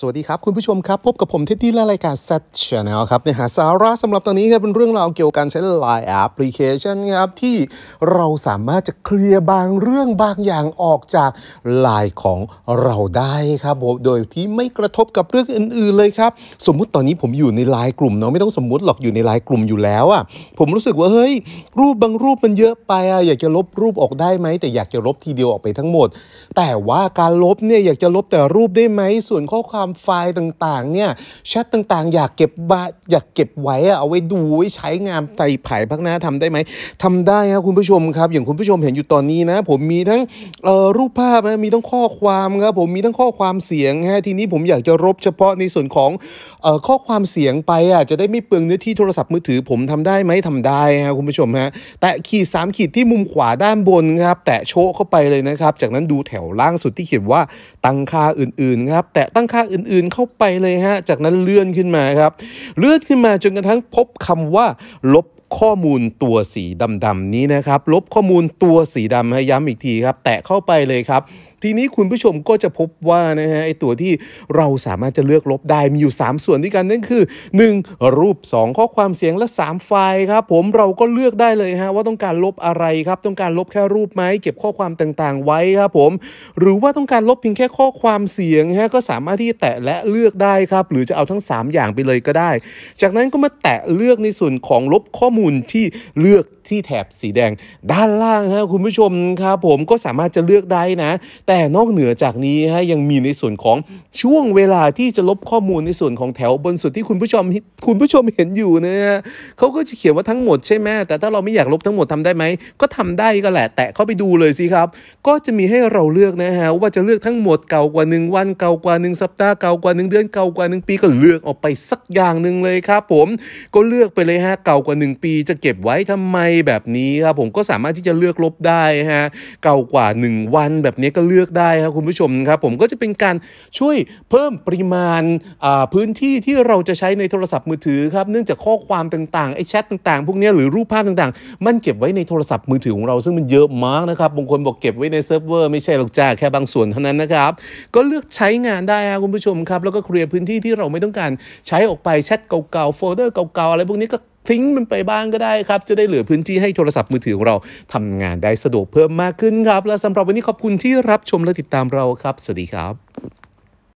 สวัสดีครับคุณผู้ชมครับพบกับผมเท็ดดี้และรายการเซ t แ h น n ครับเนื้อหาสาระสำหรับตอนนี้ครับเป็นเรื่องราวเกี่ยวกับการใช้ไลน์แอปพลิเคชันครับที่เราสามารถจะเคลียร์บางเรื่องบางอย่างออกจากไลน์ของเราได้ครับโดยที่ไม่กระทบกับเรื่องอื่นๆเลยครับสมมุติตอนนี้ผมอยู่ในไลน์กลุ่มเนาะไม่ต้องสมมุติหรอกอยู่ในไลน์กลุ่มอยู่แล้วอะ่ะผมรู้สึกว่าเฮ้ยรูปบางรูปมันเยอะไปอะ่ะ อยากจะลบรูปออกได้ไหมแต่อยากจะลบทีเดียวออกไปทั้งหมด แต่ว่าการลบเนี่ยอยากจะลบแต่รูปได้ไหมส่วนข้อความความไฟล์ต่างๆเนี่ยแชทต่างๆ อยากเก็บบอยากเก็บไว้อะเอาไว้ดูไว้ใช้งานไต่ไผ่พักหน้าทำได้ไหมทำได้ครับคุณผู้ชมครับอย่างคุณผู้ชมเห็นอยู่ตอนนี้นะผมมีทั้งรูปภาพนะมีทั้งข้อความครับผมมีทั้งข้อความเสียงฮะทีนี้ผมอยากจะรบเฉพาะในส่วนของข้อความเสียงไปอ่ะจะได้ไม่เปลืองเนื้อที่โทรศัพท์มือถือผมทำได้ไหมทำได้ครับคุณผู้ชมฮะแตะขีด3ขีดที่มุมขวาด้านบนครับแตะโชกเข้าไปเลยนะครับจากนั้นดูแถวล่างสุดที่เขียนว่าตั้งค่าอื่นๆครับแตะตั้งค่าอื่นๆ เข้าไปเลยฮะ จากนั้นเลื่อนขึ้นมาครับ เลื่อนขึ้นมาจนกระทั่งพบคำว่า ลบข้อมูลตัวสีดำๆนี้นะครับ ลบข้อมูลตัวสีดำให้ย้ำอีกทีครับ แตะเข้าไปเลยครับทีนี้คุณผู้ชมก็จะพบว่านะฮะไอตัวที่เราสามารถจะเลือกลบได้ มีอยู่ 3 ส่วนด้วยกัน นั่นคือ 1. รูป 2 ข้อความเสียงและ 3 ไฟล์ครับผมเราก็เลือกได้เลยฮะว่าต้องการลบอะไรครับ ต้องการลบแค่รูปไหม เก็บข้อความต่าง ๆไว้ครับผม หรือว่าต้องการลบเพียงแค่ข้อความเสียงฮะก็สามารถที่แตะและเลือกได้ครับ หรือจะเอาทั้ง 3 อย่างไปเลยก็ได้ จากนั้นก็มาแตะเลือกในส่วนของลบข้อมูลที่เลือกที่แถบสีแดงด้านล่างครคุณผู้ชมครับผมก็สามารถจะเลือกได้นะแต่นอกเหนือจากนี้ฮะยังมีในส่วนของช่วงเวลาที่จะลบข้อมูลในส่วนของแถวบนสุดที่คุณผู้ชมคุณผู้ชมเห็นอยู่นะฮะเขาก็จะเขียนว่าทั้งหมดใช่ไหมแต่ถ้าเราไม่อยากลบทั้งหมดทำได้ไหมก็ทำได้ก็แหละ แตะเข้าไปดูเลยสิครับ ก็จะมีให้เราเลือกนะฮะว่าจะเลือกทั้งหมดเก่ากว่า 1 วัน เก่ากว่า1สัปดาห์เก่ากว่า 1 เดือนเก่ากว่า 1 ปีก็เลือกออกไปสักอย่างหนึ่งเลยครับผมก็เลือกไปเลยฮะเก่ากว่า 1 ปีจะเก็บไว้ทำไมแบบนี้ครับผมก็สามารถที่จะเลือกลบได้ฮะเก่ากว่า 1 วัน แบบนี้ก็เลือกลือกได้ครับคุณผู้ชมครับผมก็จะเป็นการช่วยเพิ่มปริมาณพื้นที่ที่เราจะใช้ในโทรศัพท์มือถือครับเนื่องจากข้อความต่างๆไอ้แชทต่างๆ พวกนี้หรือรูปภาพต่างๆ มันเก็บไว้ในโทรศัพท์มือถือของเราซึ่งมันเยอะมากนะครับบางคนบอกเก็บไว้ในเซิร์ฟเวอร์ไม่ใช่หรอกจ้าแค่บางส่วนเท่านั้นนะครับก็เลือกใช้งานได้ครับคุณผู้ชมครับแล้วก็เคลียร์พื้นที่ที่เราไม่ต้องการใช้ออกไปแชทเก่าๆโฟลเดอร์เก่าๆอะไรพวกนี้ก็ทิ้งมันไปบ้างก็ได้ครับ จะได้เหลือพื้นที่ให้โทรศัพท์มือถือของเรา ทำงานได้สะดวกเพิ่มมากขึ้นครับ และสำหรับวันนี้ขอบคุณที่รับชมและติดตามเราครับ สวัสดีครับ